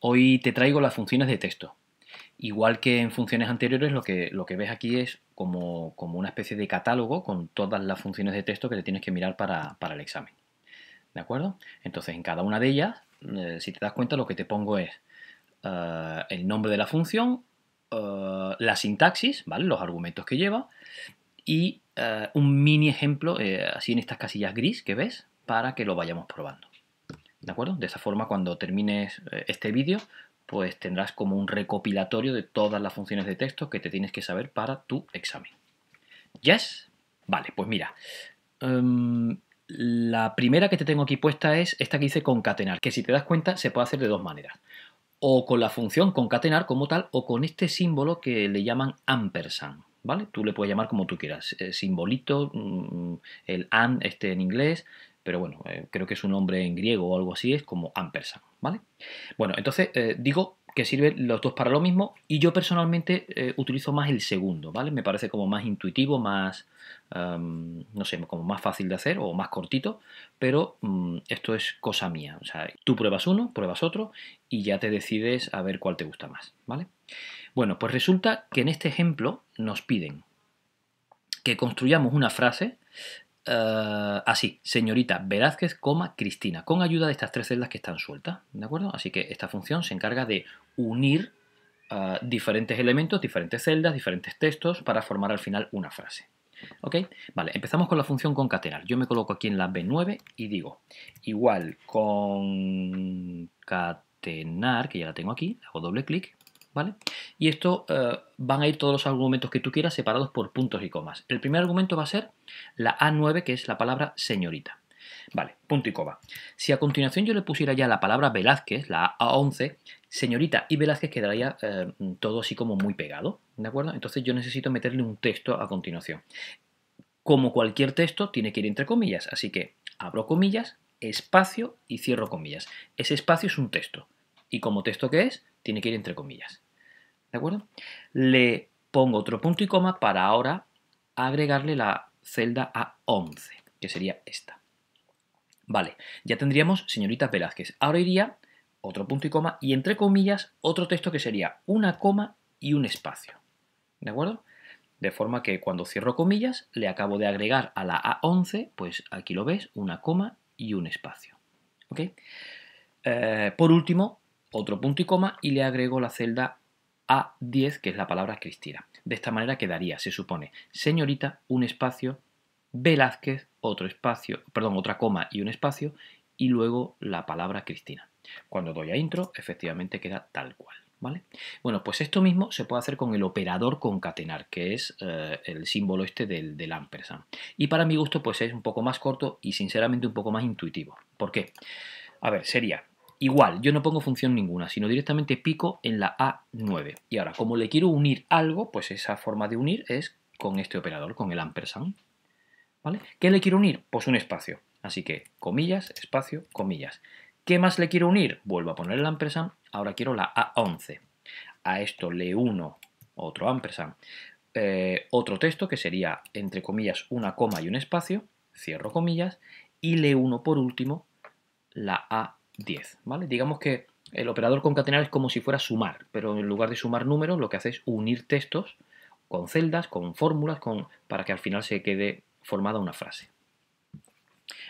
Hoy te traigo las funciones de texto. Igual que en funciones anteriores, lo que, lo que ves aquí es como, como, una especie de catálogo con todas las funciones de texto que te tienes que mirar para, el examen. ¿De acuerdo? Entonces, en cada una de ellas, eh, si te das cuenta, lo que te pongo es eh, el nombre de la función, eh, la sintaxis, ¿vale? Los argumentos que lleva y un mini ejemplo, así en estas casillas gris que ves, para que lo vayamos probando. ¿De acuerdo? De esa forma, cuando termines eh, este vídeo, pues tendrás como un recopilatorio de todas las funciones de texto que te tienes que saber para tu examen. ¿Yes? Vale, pues mira. Em, la primera que te tengo aquí puesta es esta que dice concatenar, que si te das cuenta se puede hacer de dos maneras. O con la función concatenar como tal, o con este símbolo que le llaman ampersand. ¿Vale? Tú le puedes llamar como tú quieras, eh, simbolito, mm, el and este en inglés, pero bueno, eh, creo que es un nombre en griego o algo así, es como ampersand, ¿vale? Bueno, entonces eh, digo que sirven los dos para lo mismo y yo personalmente eh, utilizo más el segundo, ¿vale? Me parece como más intuitivo, más, no sé, como más fácil de hacer o más cortito, pero mm, esto es cosa mía, o sea, tú pruebas uno, pruebas otro y ya te decides a ver cuál te gusta más, ¿vale? Bueno, pues resulta que en este ejemplo nos piden que construyamos una frase eh, así, ah, señorita Velázquez, coma Cristina, con ayuda de estas tres celdas que están sueltas, ¿de acuerdo? Así que esta función se encarga de unir eh, diferentes elementos, diferentes celdas, diferentes textos para formar al final una frase. ¿Ok? Vale, empezamos con la función concatenar. Yo me coloco aquí en la B9 y digo igual concatenar, que ya la tengo aquí, hago doble clic, y esto eh, van a ir todos los argumentos que tú quieras separados por puntos y comas. El primer argumento va a ser la A9, que es la palabra señorita. Vale, punto y coma. Si a continuación yo le pusiera ya la palabra Velázquez, la A11, señorita y Velázquez quedaría eh, todo así como muy pegado, ¿de acuerdo? Entonces yo necesito meterle un texto a continuación. Como cualquier texto, tiene que ir entre comillas, así que abro comillas, espacio y cierro comillas. Ese espacio es un texto. ¿Y como texto que es? Tiene que ir entre comillas. ¿De acuerdo? Le pongo otro punto y coma para ahora agregarle la celda A11, que sería esta. Vale, ya tendríamos señorita Velázquez. Ahora iría otro punto y coma y entre comillas otro texto que sería una coma y un espacio. ¿De acuerdo? De forma que cuando cierro comillas le acabo de agregar a la A11, pues aquí lo ves, una coma y un espacio. ¿Ok? Eh, por último, otro punto y coma y le agrego la celda A11. A10, que es la palabra Cristina. De esta manera quedaría, se supone, señorita, un espacio, Velázquez, otro espacio, perdón, otra coma y un espacio, y luego la palabra Cristina. Cuando doy a intro, efectivamente queda tal cual. ¿Vale? Bueno, pues esto mismo se puede hacer con el operador concatenar, que es eh, el símbolo este del, del ampersand. Y para mi gusto, pues es un poco más corto y sinceramente un poco más intuitivo. ¿Por qué? A ver, sería Igual, yo no pongo función ninguna, sino directamente pico en la A9. Y ahora, como le quiero unir algo, pues esa forma de unir es con este operador, con el ampersand. ¿Vale? ¿Qué le quiero unir? Pues un espacio. Así que, comillas, espacio, comillas. ¿Qué más le quiero unir? Vuelvo a poner el ampersand, ahora quiero la A11. A esto le uno otro ampersand, eh, otro texto que sería, entre comillas, una coma y un espacio, cierro comillas, y le uno por último la A11 10, ¿vale? Digamos que el operador concatenar es como si fuera sumar, pero en lugar de sumar números lo que hace es unir textos con celdas, con fórmulas, con, para que al final se quede formada una frase.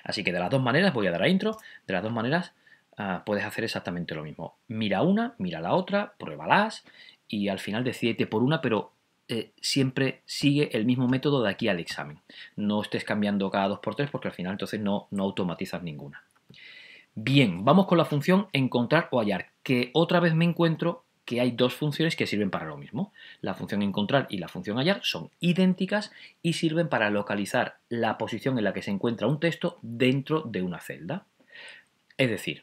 Así que de las dos maneras, voy a dar a intro, de las dos maneras ah, puedes hacer exactamente lo mismo. Mira una, mira la otra, pruébalas y al final decidete por una, pero eh, siempre sigue el mismo método de aquí al examen. No estés cambiando cada dos por tres porque al final entonces no, no automatizas ninguna. Bien, vamos con la función encontrar o hallar, que otra vez me encuentro que hay dos funciones que sirven para lo mismo. La función encontrar y la función hallar son idénticas y sirven para localizar la posición en la que se encuentra un texto dentro de una celda. Es decir,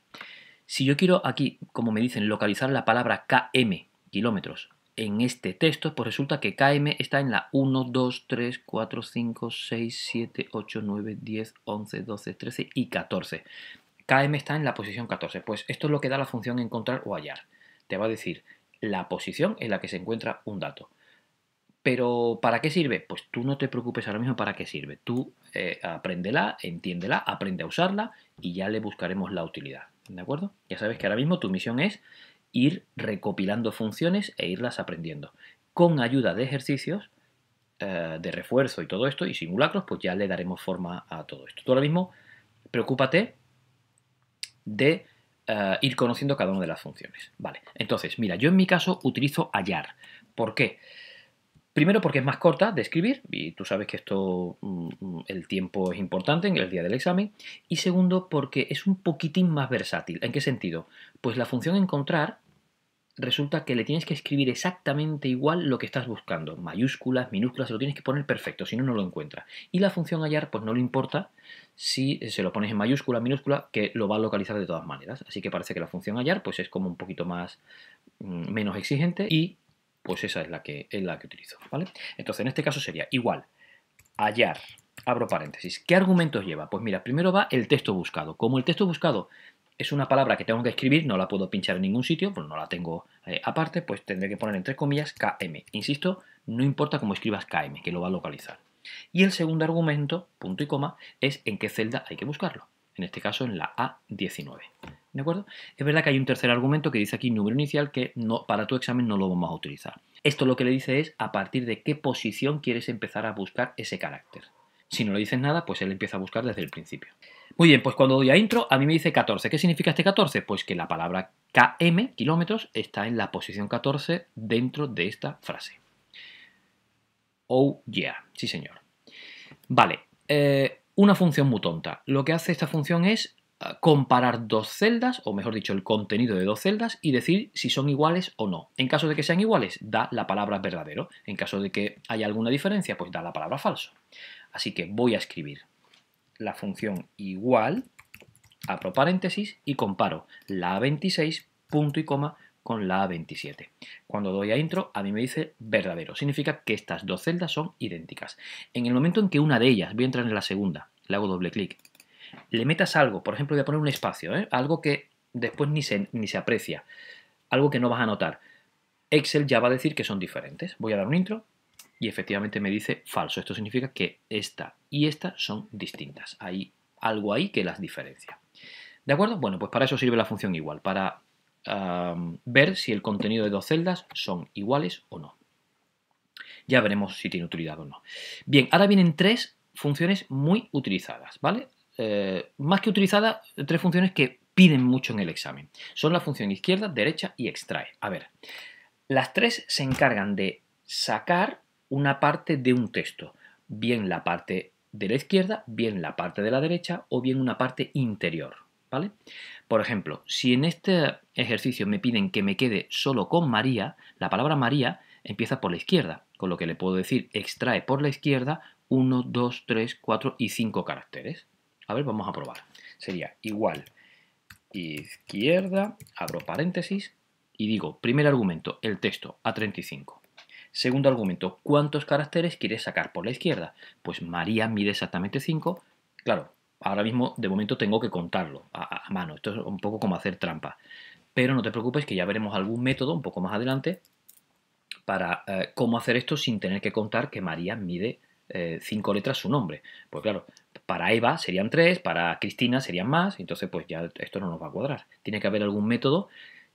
si yo quiero aquí, como me dicen, localizar la palabra km, kilómetros, en este texto, pues resulta que km está en la 1, 2, 3, 4, 5, 6, 7, 8, 9, 10, 11, 12, 13 y 14. KM está en la posición 14. Pues esto es lo que da la función encontrar o hallar. Te va a decir la posición en la que se encuentra un dato. Pero ¿para qué sirve? Pues tú no te preocupes ahora mismo para qué sirve. Tú eh, apréndela, entiéndela, aprende a usarla y ya le buscaremos la utilidad. ¿De acuerdo? Ya sabes que ahora mismo tu misión es ir recopilando funciones e irlas aprendiendo. Con ayuda de ejercicios, eh, de refuerzo y todo esto, y simulacros, pues ya le daremos forma a todo esto. Tú ahora mismo preocúpate de eh, ir conociendo cada una de las funciones. Vale, entonces, mira, yo en mi caso utilizo hallar. ¿Por qué? Primero porque es más corta de escribir, y tú sabes que esto, mm, el tiempo es importante en el día del examen. Y segundo porque es un poquitín más versátil. ¿En qué sentido? Pues la función encontrar resulta que le tienes que escribir exactamente igual lo que estás buscando, mayúsculas, minúsculas, se lo tienes que poner perfecto, si no, no lo encuentra. Y la función hallar, pues no le importa si se lo pones en mayúscula, minúscula, que lo va a localizar de todas maneras. Así que parece que la función hallar, pues es como un poquito más mm, menos exigente y pues esa es la que, es la que utilizo, ¿vale? Entonces, en este caso sería igual, hallar, abro paréntesis. ¿Qué argumentos lleva? Pues mira, primero va el texto buscado. Como el texto buscado es una palabra que tengo que escribir, no la puedo pinchar en ningún sitio, pues no la tengo eh, aparte, pues tendré que poner entre comillas KM. Insisto, no importa cómo escribas KM, que lo va a localizar. Y el segundo argumento, punto y coma, es en qué celda hay que buscarlo. En este caso, en la A19. ¿De acuerdo? Es verdad que hay un tercer argumento que dice aquí número inicial que no, para tu examen no lo vamos a utilizar. Esto lo que le dice es a partir de qué posición quieres empezar a buscar ese carácter. Si no le dices nada, pues él empieza a buscar desde el principio. Muy bien, pues cuando doy a intro, a mí me dice 14. ¿Qué significa este 14? Pues que la palabra km, kilómetros, está en la posición 14 dentro de esta frase. Oh yeah, sí señor. Vale, eh, una función muy tonta. Lo que hace esta función es ah, comparar dos celdas, o mejor dicho, el contenido de dos celdas, y decir si son iguales o no. En caso de que sean iguales, da la palabra verdadero. En caso de que haya alguna diferencia, pues da la palabra falso. Así que voy a escribir la función igual, abro paréntesis y comparo la A26, punto y coma, con la A27. Cuando doy a intro, a mí me dice verdadero. Significa que estas dos celdas son idénticas. En el momento en que una de ellas, voy a entrar en la segunda, le hago doble clic, le metas algo, por ejemplo, voy a poner un espacio, ¿eh? algo que después ni ni se aprecia, algo que no vas a notar. Excel ya va a decir que son diferentes. Voy a dar un intro y efectivamente me dice falso. Esto significa que esta y esta son distintas. Hay algo ahí que las diferencia. ¿De acuerdo? Bueno, pues para eso sirve la función igual, para ver si el contenido de dos celdas son iguales o no. Ya veremos si tiene utilidad o no. Bien, ahora vienen tres funciones muy utilizadas, ¿vale? Eh, más que utilizadas, tres funciones que piden mucho en el examen. Son la función izquierda, derecha y extrae. A ver, las tres se encargan de sacar una parte de un texto, bien la parte de la izquierda, bien la parte de la derecha o bien una parte interior. ¿Vale? Por ejemplo, si en este ejercicio me piden que me quede solo con María, la palabra María empieza por la izquierda, con lo que le puedo decir extrae por la izquierda 1, 2, 3, 4 y 5 caracteres. A ver, vamos a probar. Sería igual izquierda, abro paréntesis y digo, primer argumento, el texto A35. Segundo argumento, ¿cuántos caracteres quieres sacar por la izquierda? Pues María mide exactamente 5. Claro, ahora mismo de momento tengo que contarlo a, mano. Esto es un poco como hacer trampa. Pero no te preocupes que ya veremos algún método un poco más adelante para eh, cómo hacer esto sin tener que contar que María mide 5 eh, letras su nombre. Pues claro, para Eva serían 3, para Cristina serían más, entonces pues ya esto no nos va a cuadrar. Tiene que haber algún método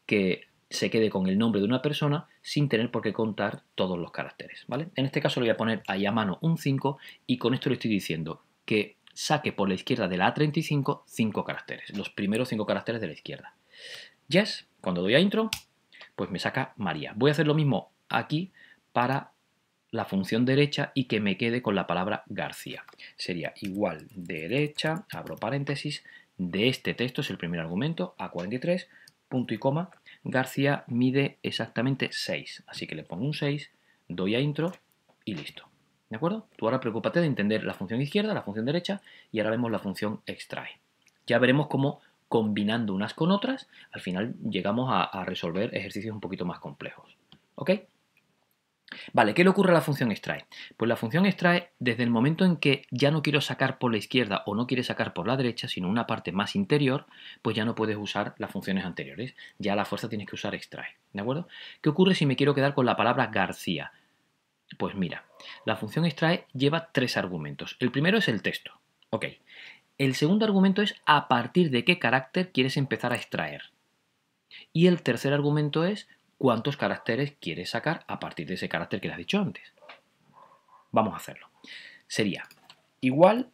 que se quede con el nombre de una persona sin tener por qué contar todos los caracteres, ¿vale? En este caso le voy a poner ahí a mano un 5 y con esto le estoy diciendo que saque por la izquierda de la A35 5 caracteres, los primeros 5 caracteres de la izquierda. Yes, cuando doy a intro, pues me saca María. Voy a hacer lo mismo aquí para la función derecha y que me quede con la palabra García. Sería igual derecha, abro paréntesis, de este texto, es el primer argumento, A43, punto y coma, García mide exactamente 6. Así que le pongo un 6, doy a intro y listo. ¿De acuerdo? Tú ahora preocúpate de entender la función izquierda, la función derecha y ahora vemos la función extrae. Ya veremos cómo combinando unas con otras, al final llegamos a, a resolver ejercicios un poquito más complejos. ¿Ok? Vale, ¿qué le ocurre a la función extrae? Pues la función extrae desde el momento en que ya no quiero sacar por la izquierda o no quiere sacar por la derecha, sino una parte más interior, pues ya no puedes usar las funciones anteriores. Ya la fuerza tienes que usar extrae, ¿de acuerdo? ¿Qué ocurre si me quiero quedar con la palabra García? Pues mira, la función extrae lleva tres argumentos. El primero es el texto, ok. El segundo argumento es a partir de qué carácter quieres empezar a extraer. Y el tercer argumento es cuántos caracteres quieres sacar a partir de ese carácter que le has dicho antes. Vamos a hacerlo. Sería igual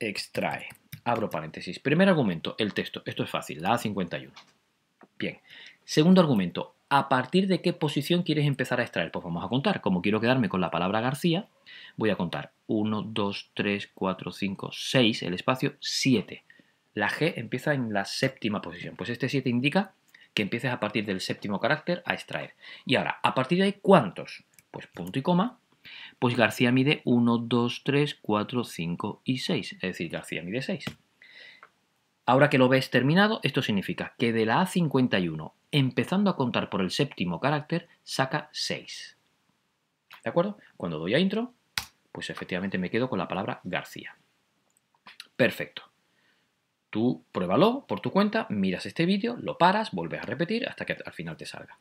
extrae, abro paréntesis. Primer argumento, el texto. Esto es fácil, la A51. Bien. Segundo argumento, ¿a partir de qué posición quieres empezar a extraer? Pues vamos a contar. Como quiero quedarme con la palabra García, voy a contar 1, 2, 3, 4, 5, 6, el espacio 7. La G empieza en la séptima posición. Pues este 7 indica que empieces a partir del séptimo carácter a extraer. Y ahora, ¿a partir de cuántos? Pues punto y coma. Pues García mide 1, 2, 3, 4, 5 y 6. Es decir, García mide 6. Ahora que lo ves terminado, esto significa que de la A51, empezando a contar por el séptimo carácter, saca 6. ¿De acuerdo? Cuando doy a intro, pues efectivamente me quedo con la palabra García. Perfecto. Tú pruébalo por tu cuenta, miras este vídeo, lo paras, vuelves a repetir hasta que al final te salga.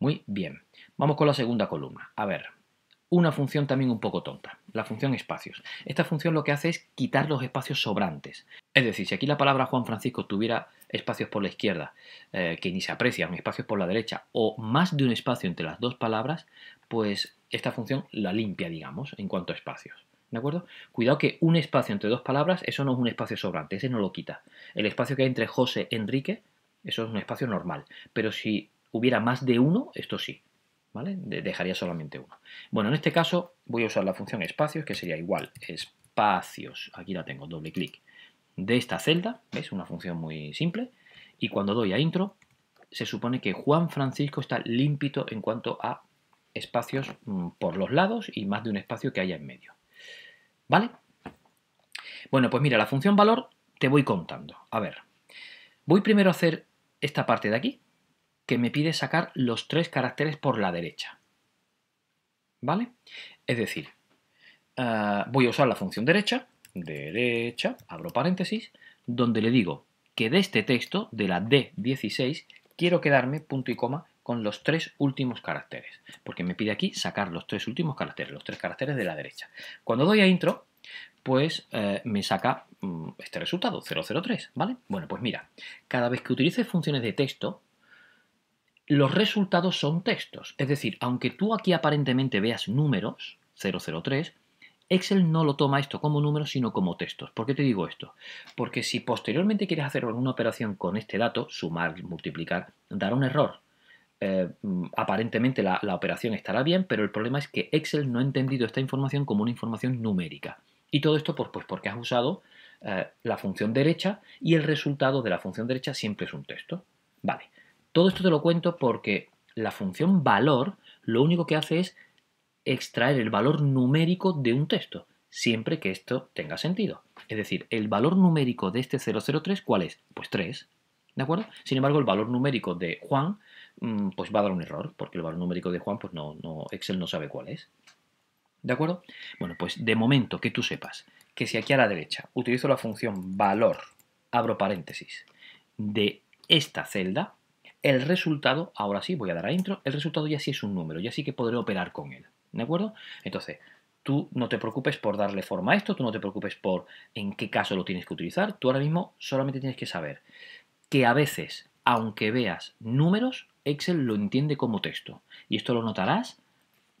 Muy bien. Vamos con la segunda columna. A ver, una función también un poco tonta, la función espacios. Esta función lo que hace es quitar los espacios sobrantes. Es decir, si aquí la palabra Juan Francisco tuviera espacios por la izquierda, eh, que ni se aprecian, espacios por la derecha, o más de un espacio entre las dos palabras, pues esta función la limpia, digamos, en cuanto a espacios. ¿De acuerdo? Cuidado que un espacio entre dos palabras, eso no es un espacio sobrante, ese no lo quita. El espacio que hay entre José y Enrique, eso es un espacio normal. Pero si hubiera más de uno, esto sí. ¿Vale? Dejaría solamente uno. Bueno, en este caso voy a usar la función espacios, que sería igual, espacios, aquí la tengo, doble clic, de esta celda, es Una función muy simple. Y cuando doy a intro, se supone que Juan Francisco está límpito en cuanto a espacios mm, por los lados y más de un espacio que haya en medio. ¿Vale? Bueno, pues mira, la función valor te voy contando. A ver, voy primero a hacer esta parte de aquí, que me pide sacar los tres caracteres por la derecha. ¿Vale? Es decir, eh, voy a usar la función derecha, derecha, abro paréntesis, donde le digo que de este texto, de la D16, quiero quedarme, punto y coma, con los tres últimos caracteres, porque me pide aquí sacar los tres últimos caracteres, los tres caracteres de la derecha. Cuando doy a intro, pues eh, me saca mm, este resultado, 003, ¿vale? Bueno, pues mira, cada vez que utilices funciones de texto, los resultados son textos. Es decir, aunque tú aquí aparentemente veas números, 003, Excel no lo toma esto como números, sino como textos. ¿Por qué te digo esto? Porque si posteriormente quieres hacer alguna operación con este dato, sumar, multiplicar, dará un error. Eh, mm, aparentemente la, operación estará bien, pero el problema es que Excel no ha entendido esta información como una información numérica. Y todo esto pues, porque has usado eh, la función derecha y el resultado de la función derecha siempre es un texto. Vale, todo esto te lo cuento porque la función valor lo único que hace es extraer el valor numérico de un texto, siempre que esto tenga sentido. Es decir, el valor numérico de este 003, ¿cuál es? Pues 3. ¿De acuerdo? Sin embargo, el valor numérico de Juan Mm, pues va a dar un error, porque el valor numérico de Juan, pues no, no, Excel no sabe cuál es. ¿De acuerdo? Bueno, pues de momento que tú sepas que si aquí a la derecha utilizo la función valor, abro paréntesis, de esta celda, el resultado, ahora sí, voy a dar a intro, el resultado ya sí es un número, ya sí que podré operar con él. ¿De acuerdo? Entonces, tú no te preocupes por darle forma a esto, tú no te preocupes por en qué caso lo tienes que utilizar, tú ahora mismo solamente tienes que saber que a veces, aunque veas números, Excel lo entiende como texto. Y esto lo notarás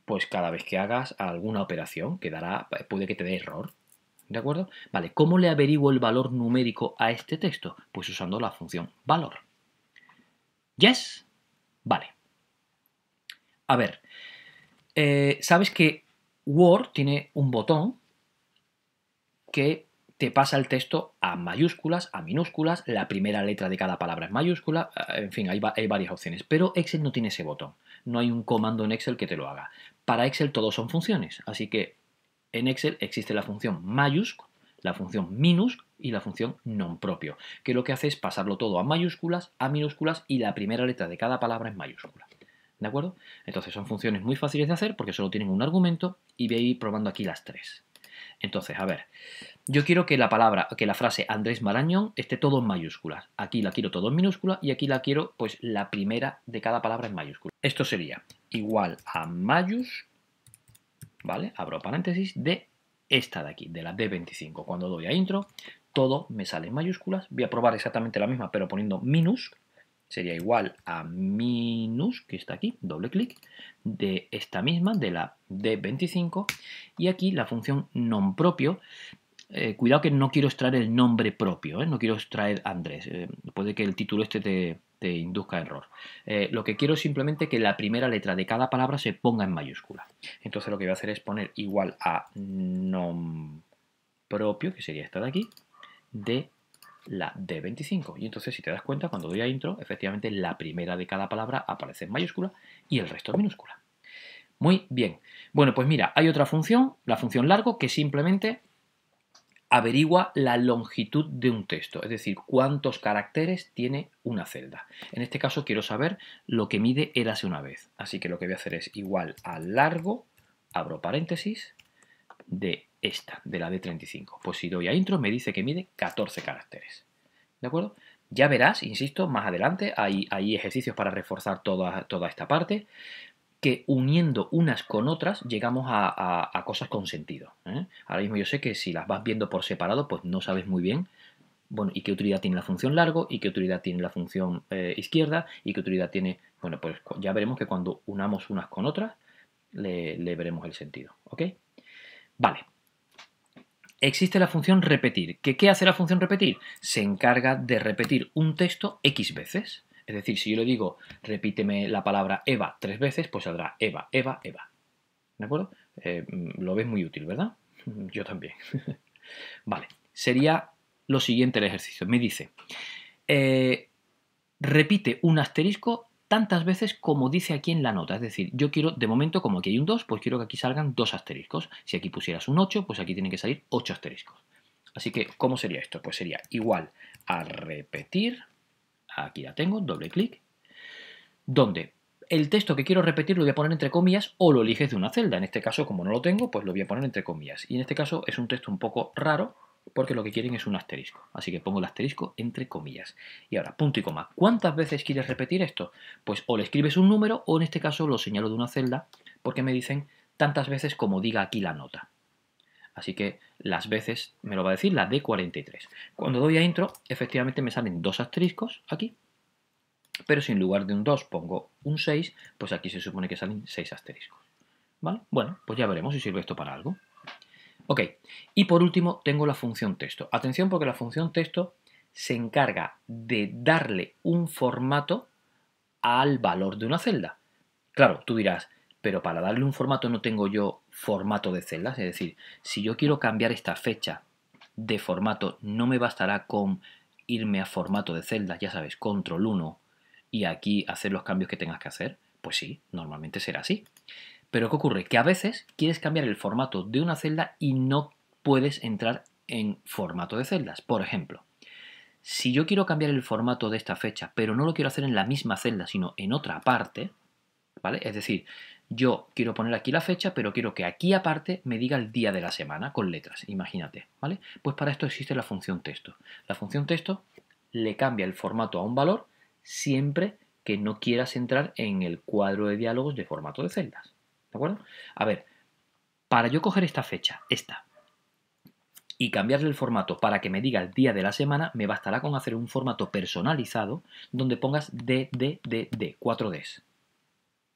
pues cada vez que hagas alguna operación que dará, puede que te dé error. ¿De acuerdo? Vale, ¿cómo le averiguo el valor numérico a este texto? Pues usando la función valor. ¿Yes? Vale. A ver, eh, sabes que Word tiene un botón que te pasa el texto a mayúsculas, a minúsculas, la primera letra de cada palabra es mayúscula, eh, en fin, hay, varias opciones. Pero Excel no tiene ese botón, no hay un comando en Excel que te lo haga. Para Excel todos son funciones, así que en Excel existe la función mayúscula, la función minus y la función non propio, que lo que hace es pasarlo todo a mayúsculas, a minúsculas y la primera letra de cada palabra es mayúscula. ¿De acuerdo? Entonces son funciones muy fáciles de hacer porque solo tienen un argumento y voy a ir probando aquí las tres. Entonces, a ver, yo quiero que la palabra, que la frase Andrés Marañón esté todo en mayúsculas. Aquí la quiero todo en minúscula y aquí la quiero, pues, la primera de cada palabra en mayúscula. Esto sería igual a mayús, ¿vale? Abro paréntesis, de esta de aquí, de la D25. Cuando doy a intro, todo me sale en mayúsculas. Voy a probar exactamente la misma, pero poniendo minus sería igual a minus, que está aquí, doble clic, de esta misma, de la D25, y aquí la función non propio, eh, cuidado que no quiero extraer el nombre propio, ¿eh? no quiero extraer Andrés, eh, puede que el título este te, induzca error. lo que quiero es simplemente que la primera letra de cada palabra se ponga en mayúscula. Entonces lo que voy a hacer es poner igual a nom propio, que sería esta de aquí, de la de 25 Y entonces, si te das cuenta, cuando doy a intro, efectivamente la primera de cada palabra aparece en mayúscula y el resto en minúscula. Muy bien. Bueno, pues mira, hay otra función, la función largo, que simplemente averigua la longitud de un texto, es decir, cuántos caracteres tiene una celda. En este caso quiero saber lo que mide érase una vez. Así que lo que voy a hacer es igual a largo, abro paréntesis, de esta, de la D35. Pues si doy a intro me dice que mide 14 caracteres. ¿De acuerdo? Ya verás, insisto, más adelante hay, hay ejercicios para reforzar toda, toda, esta parte, que uniendo unas con otras llegamos a, cosas con sentido. ¿eh? Ahora mismo yo sé que si las vas viendo por separado, pues no sabes muy bien bueno, y qué utilidad tiene la función largo, y qué utilidad tiene la función eh, izquierda, y qué utilidad tiene, bueno, pues ya veremos que cuando unamos unas con otras, le, le veremos el sentido, ¿ok? Vale, existe la función repetir. ¿Qué hace la función repetir? Se encarga de repetir un texto X veces. Es decir, si yo le digo repíteme la palabra Eva tres veces, pues saldrá Eva, Eva, Eva. ¿De acuerdo? Eh, mm, lo ves muy útil, ¿verdad? Yo también. vale, sería lo siguiente el ejercicio. Me dice, eh, repite un asterisco tantas veces como dice aquí en la nota. Es decir, yo quiero, de momento, como aquí hay un 2, pues quiero que aquí salgan dos asteriscos. Si aquí pusieras un 8, pues aquí tienen que salir 8 asteriscos. Así que, ¿cómo sería esto? Pues sería igual a repetir, aquí la tengo, doble clic, donde el texto que quiero repetir lo voy a poner entre comillas o lo eliges de una celda. En este caso, como no lo tengo, pues lo voy a poner entre comillas. Y en este caso es un texto un poco raro, porque lo que quieren es un asterisco. Así que pongo el asterisco entre comillas. Y ahora, punto y coma. ¿Cuántas veces quieres repetir esto? Pues o le escribes un número o en este caso lo señalo de una celda porque me dicen tantas veces como diga aquí la nota. Así que las veces me lo va a decir la D43. Cuando doy a intro, efectivamente me salen dos asteriscos aquí. Pero si en lugar de un 2 pongo un 6, pues aquí se supone que salen 6 asteriscos. ¿Vale? Bueno, pues ya veremos si sirve esto para algo. Ok, y por último tengo la función texto. Atención porque la función texto se encarga de darle un formato al valor de una celda. Claro, tú dirás, pero para darle un formato no tengo yo formato de celdas, es decir, si yo quiero cambiar esta fecha de formato, no me bastará con irme a formato de celdas, ya sabes, control 1 y aquí hacer los cambios que tengas que hacer. Pues sí, normalmente será así. Pero ¿qué ocurre? Que a veces quieres cambiar el formato de una celda y no puedes entrar en formato de celdas. Por ejemplo, si yo quiero cambiar el formato de esta fecha, pero no lo quiero hacer en la misma celda, sino en otra parte, ¿vale? Es decir, yo quiero poner aquí la fecha, pero quiero que aquí aparte me diga el día de la semana con letras, imagínate, ¿vale? Pues para esto existe la función texto. La función texto le cambia el formato a un valor siempre que no quieras entrar en el cuadro de diálogos de formato de celdas. ¿De acuerdo? A ver, para yo coger esta fecha, esta, y cambiarle el formato para que me diga el día de la semana, me bastará con hacer un formato personalizado donde pongas D, D, D, D, 4Ds.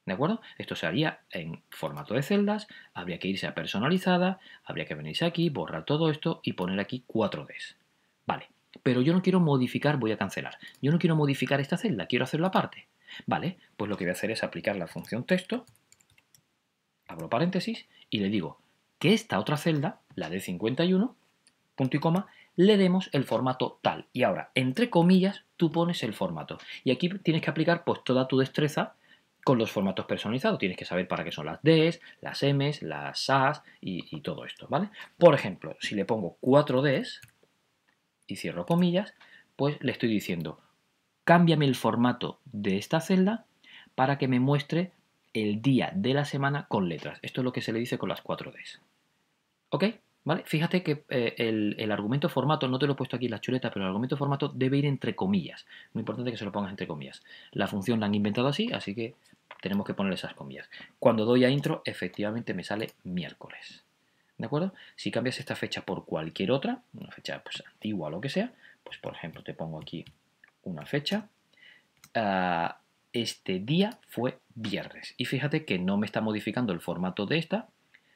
¿De acuerdo? Esto se haría en formato de celdas, habría que irse a personalizada, habría que venirse aquí, borrar todo esto y poner aquí 4Ds. Vale, pero yo no quiero modificar, voy a cancelar. Yo no quiero modificar esta celda, quiero hacerlo aparte. Vale, pues lo que voy a hacer es aplicar la función texto abro paréntesis y le digo que esta otra celda, la d 51, punto y coma, le demos el formato tal. Y ahora, entre comillas, tú pones el formato. Y aquí tienes que aplicar pues toda tu destreza con los formatos personalizados. Tienes que saber para qué son las Ds, las Ms, las As y, y todo esto, ¿vale? Por ejemplo, si le pongo 4Ds y cierro comillas, pues le estoy diciendo, cámbiame el formato de esta celda para que me muestre el día de la semana con letras. Esto es lo que se le dice con las 4 Ds. ¿Ok? ¿Vale? Fíjate que eh, el, argumento formato, no te lo he puesto aquí en la chuleta, pero el argumento formato debe ir entre comillas. Muy importante que se lo pongas entre comillas. La función la han inventado así, así que tenemos que poner esas comillas. Cuando doy a intro, efectivamente me sale miércoles. ¿De acuerdo? Si cambias esta fecha por cualquier otra, una fecha pues, antigua o lo que sea, pues por ejemplo te pongo aquí una fecha. Ah, este día fue viernes. Y fíjate que no me está modificando el formato de esta,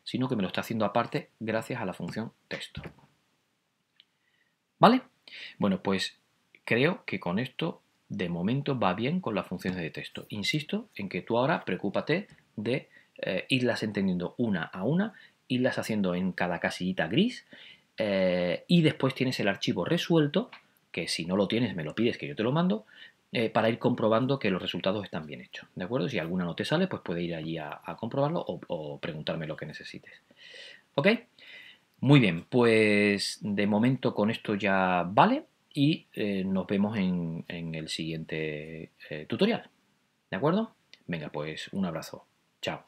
sino que me lo está haciendo aparte gracias a la función texto. ¿Vale? Bueno, pues creo que con esto de momento va bien con las funciones de texto. Insisto en que tú ahora preocúpate de eh, irlas entendiendo una a una, irlas haciendo en cada casillita gris eh, y después tienes el archivo resuelto, que si no lo tienes me lo pides que yo te lo mando, eh, para ir comprobando que los resultados están bien hechos. ¿De acuerdo? Si alguna no te sale, pues puedes ir allí a, comprobarlo o, preguntarme lo que necesites. ¿Ok? Muy bien, pues de momento con esto ya vale y eh, nos vemos en, el siguiente eh, tutorial. ¿De acuerdo? Venga, pues un abrazo. Chao.